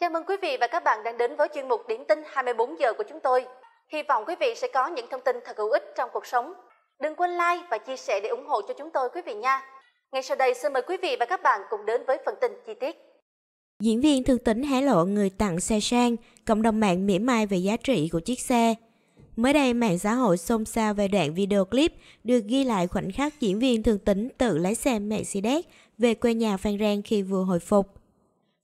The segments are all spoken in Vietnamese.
Chào mừng quý vị và các bạn đang đến với chuyên mục Điểm tin 24 giờ của chúng tôi. Hy vọng quý vị sẽ có những thông tin thật hữu ích trong cuộc sống. Đừng quên like và chia sẻ để ủng hộ cho chúng tôi quý vị nha. Ngay sau đây xin mời quý vị và các bạn cùng đến với phần tin chi tiết. Diễn viên thương tính hé lộ người tặng xe sang, cộng đồng mạng mỉa mai về giá trị của chiếc xe. Mới đây, mạng xã hội xôn xao về đoạn video clip được ghi lại khoảnh khắc diễn viên thường tính tự lái xe Mercedes về quê nhà Phan Rang khi vừa hồi phục.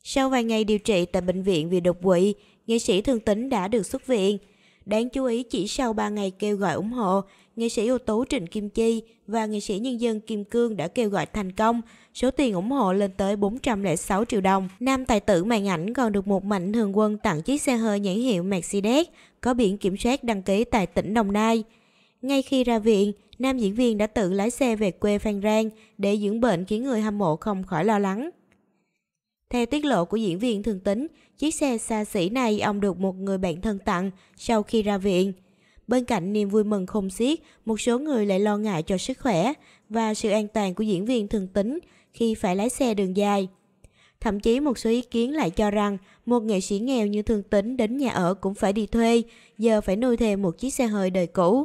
Sau vài ngày điều trị tại bệnh viện vì đột quỵ, nghệ sĩ Thương Tính đã được xuất viện. Đáng chú ý chỉ sau 3 ngày kêu gọi ủng hộ, nghệ sĩ ưu tú Trịnh Kim Chi và nghệ sĩ nhân dân Kim Cương đã kêu gọi thành công. Số tiền ủng hộ lên tới 406 triệu đồng. Nam tài tử màn ảnh còn được một mạnh thường quân tặng chiếc xe hơi nhãn hiệu Mercedes có biển kiểm soát đăng ký tại tỉnh Đồng Nai. Ngay khi ra viện, nam diễn viên đã tự lái xe về quê Phan Rang để dưỡng bệnh khiến người hâm mộ không khỏi lo lắng. Theo tiết lộ của diễn viên thường tính, chiếc xe xa xỉ này ông được một người bạn thân tặng sau khi ra viện. Bên cạnh niềm vui mừng không xiết, một số người lại lo ngại cho sức khỏe và sự an toàn của diễn viên thường tính khi phải lái xe đường dài. Thậm chí một số ý kiến lại cho rằng một nghệ sĩ nghèo như thường tính đến nhà ở cũng phải đi thuê, giờ phải nuôi thêm một chiếc xe hơi đời cũ.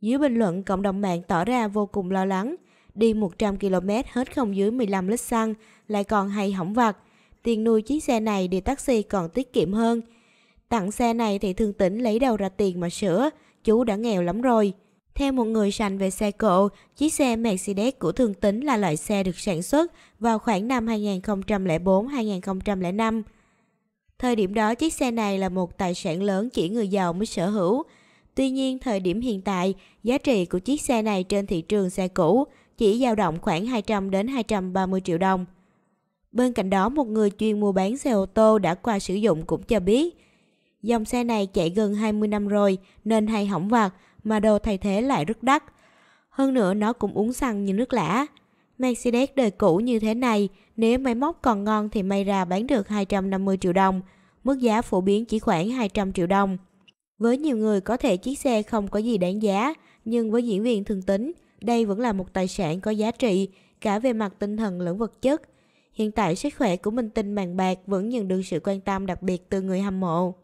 Dưới bình luận, cộng đồng mạng tỏ ra vô cùng lo lắng đi 100 km hết không dưới 15 lít xăng, lại còn hay hỏng vặt. Tiền nuôi chiếc xe này đi taxi còn tiết kiệm hơn. Tặng xe này thì thương tỉnh lấy đầu ra tiền mà sửa, chú đã nghèo lắm rồi. Theo một người sành về xe cộ, chiếc xe Mercedes của Thương Tính là loại xe được sản xuất vào khoảng năm 2004-2005. Thời điểm đó, chiếc xe này là một tài sản lớn chỉ người giàu mới sở hữu. Tuy nhiên, thời điểm hiện tại, giá trị của chiếc xe này trên thị trường xe cũ chỉ dao động khoảng 200 đến 230 triệu đồng. Bên cạnh đó, một người chuyên mua bán xe ô tô đã qua sử dụng cũng cho biết, dòng xe này chạy gần 20 năm rồi nên hay hỏng vặt mà đồ thay thế lại rất đắt. Hơn nữa nó cũng uống xăng như nước lã. Mercedes đời cũ như thế này, nếu máy móc còn ngon thì may ra bán được 250 triệu đồng, mức giá phổ biến chỉ khoảng 200 triệu đồng. Với nhiều người có thể chiếc xe không có gì đáng giá, nhưng với diễn viên thường tính, đây vẫn là một tài sản có giá trị cả về mặt tinh thần lẫn vật chất. Hiện tại sức khỏe của Minh Tinh Màn Bạc vẫn nhận được sự quan tâm đặc biệt từ người hâm mộ.